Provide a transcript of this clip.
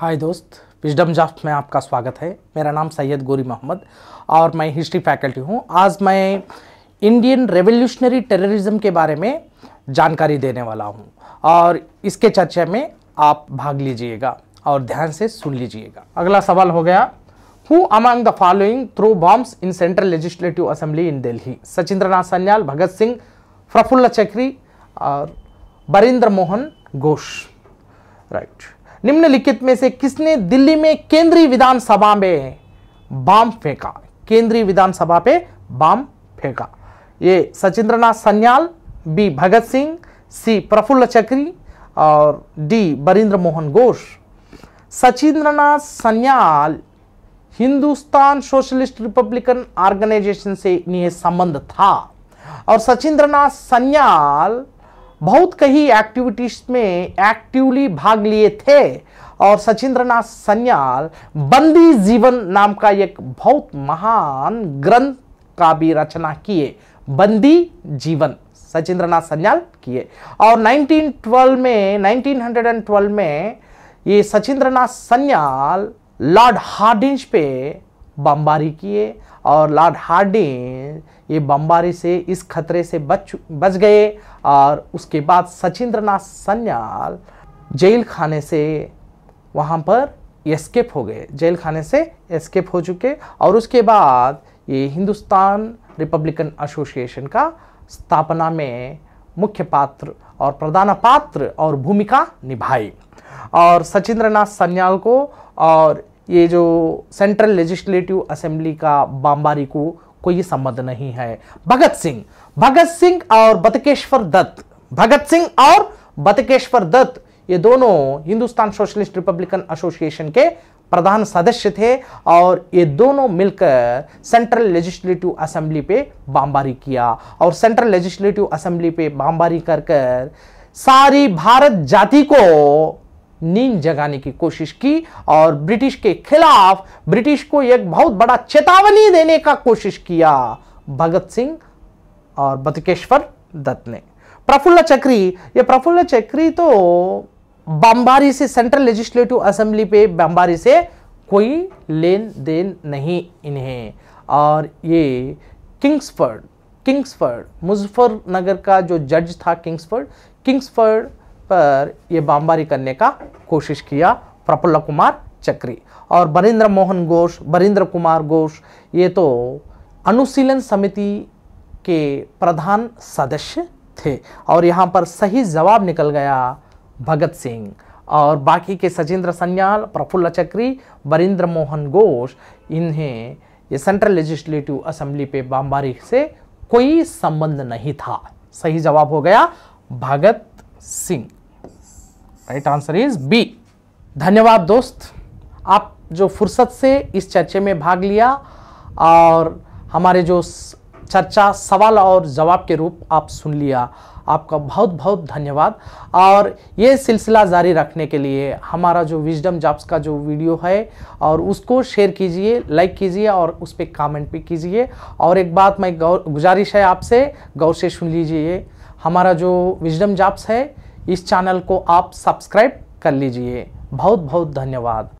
हाय दोस्त विजडम जाफ्ट में आपका स्वागत है मेरा नाम सैयद गोरी मोहम्मद और मैं हिस्ट्री फैकल्टी हूँ आज मैं इंडियन रेवोल्यूशनरी टेररिज्म के बारे में जानकारी देने वाला हूँ और इसके चर्चा में आप भाग लीजिएगा और ध्यान से सुन लीजिएगा अगला सवाल हो गया who among the following threw bombs in Central Legislative Assembly in Delhi Sachindranath Sanyal Bhagat Singh Prafulla Chakri और बरिंद्र मोहन घोष राइट निम्नलिखित में से किसने दिल्ली में केंद्रीय विधानसभा में बाम फेंका केंद्रीय विधानसभा पे बाम फेंका ये सचिंद्रनाथ सन्याल बी भगत सिंह सी प्रफुल्ल चक्री और D Barindra Mohan Ghosh Sachindranath Sanyal Hindustan Socialist Republican Organisation से संबंध था और सचिंद्रनाथ सन्याल बहुत कई एक्टिविटीज में एक्टिवली भाग लिए थे और सचिंद्रनाथ सन्याल बंदी जीवन नाम का एक बहुत महान ग्रंथ का भी रचना किए बंदी जीवन सचिंद्रनाथ सन्याल किए और 1912 में 1912 में ये सचिंद्रनाथ सन्याल लॉर्ड हार्डिंज पे बमबारी किए और लॉर्ड हार्डिंज ये बमबारी से इस खतरे से बच बच गए और उसके बाद सचिंद्र सन्याल जेल खाने से वहाँ पर एस्केप हो गए जेल खाने से एस्केप हो चुके और उसके बाद ये हिंदुस्तान रिपब्लिकन एसोसिएशन का स्थापना में मुख्य पात्र और प्रधान पात्र और भूमिका निभाई और सचिंद्र सन्याल को और ये जो सेंट्रल लेजिस्लेटिव असेंबली का बम्बारी को कोई संबंध नहीं है भगत सिंह भगत सिंह और बतकेश्वर दत्त भगत सिंह और बतकेश्वर दत्त ये दोनों हिंदुस्तान सोशलिस्ट रिपब्लिकन एसोसिएशन के प्रधान सदस्य थे और ये दोनों मिलकर सेंट्रल लेजिस्लेटिव असेंबली पे बमबारी किया और सेंट्रल लेजिस्लेटिव असेंबली पे बमबारी कर कर सारी भारत जाति को नींद जगाने की कोशिश की और ब्रिटिश के खिलाफ ब्रिटिश को एक बहुत बड़ा चेतावनी देने का कोशिश किया भगत सिंह और बतकेश्वर दत्त ने प्रफुल्ल चक्री ये प्रफुल्ल चक्री तो बम्बारी से सेंट्रल लेजिस्लेटिव असेंबली पे बम्बारी से कोई लेन देन नहीं इन्हें और ये किंग्सफर्ड किंग्सफर्ड मुजफ्फरनगर का जो जज था किंग्सफर्ड किंग्सफर्ड पर यह बाम्बारी करने का कोशिश किया प्रफुल्ल कुमार चक्री और बरेंद्र मोहन घोष बरेंद्र कुमार घोष ये तो अनुशीलन समिति के प्रधान सदस्य थे और यहाँ पर सही जवाब निकल गया भगत सिंह और बाकी के सजेंद्र सन्याल प्रफुल्ल चक्री बरेंद्र मोहन घोष इन्हें ये सेंट्रल लेजिस्लेटिव असेंबली पे बाम्बारी से कोई संबंध नहीं था सही जवाब हो गया Bhagat Singh right answer is B धन्यवाद दोस्त आप जो फुर्सत से इस चर्चे में भाग लिया और हमारे जो चर्चा सवाल और जवाब के रूप आप सुन लिया आपका बहुत बहुत धन्यवाद और ये सिलसिला जारी रखने के लिए हमारा जो विजडम जॉब्स का जो वीडियो है और उसको शेयर कीजिए लाइक कीजिए और उस पर कामेंट भी कीजिए और एक बात मैं गौर गुजारिश है आपसे गौर से सुन लीजिए हमारा जो विजडम जॉब्स है इस चैनल को आप सब्सक्राइब कर लीजिए बहुत बहुत धन्यवाद